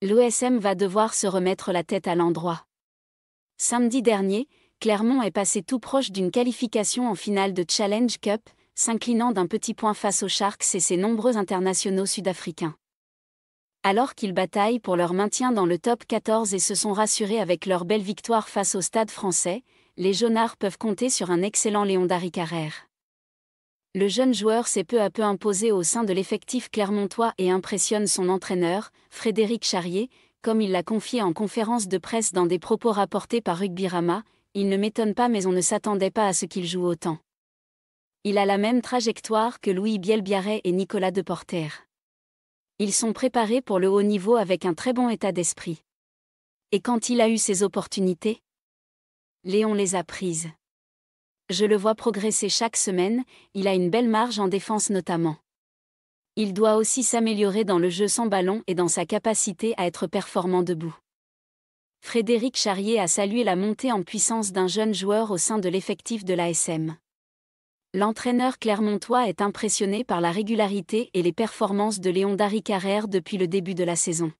L'OSM va devoir se remettre la tête à l'endroit. Samedi dernier, Clermont est passé tout proche d'une qualification en finale de Challenge Cup, s'inclinant d'un petit point face aux Sharks et ses nombreux internationaux sud-africains. Alors qu'ils bataillent pour leur maintien dans le top 14 et se sont rassurés avec leur belle victoire face au Stade français, les Jaunards peuvent compter sur un excellent Léon d'Aricarère le jeune joueur s'est peu à peu imposé au sein de l'effectif clermontois et impressionne son entraîneur, Frédéric Charrier, comme il l'a confié en conférence de presse dans des propos rapportés par Rama, il ne m'étonne pas mais on ne s'attendait pas à ce qu'il joue autant. Il a la même trajectoire que Louis Bielbiaret et Nicolas Deporter. Ils sont préparés pour le haut niveau avec un très bon état d'esprit. Et quand il a eu ses opportunités Léon les a prises je le vois progresser chaque semaine, il a une belle marge en défense notamment. Il doit aussi s'améliorer dans le jeu sans ballon et dans sa capacité à être performant debout. Frédéric Charrier a salué la montée en puissance d'un jeune joueur au sein de l'effectif de l'ASM. L'entraîneur clermontois est impressionné par la régularité et les performances de Léon Darry depuis le début de la saison.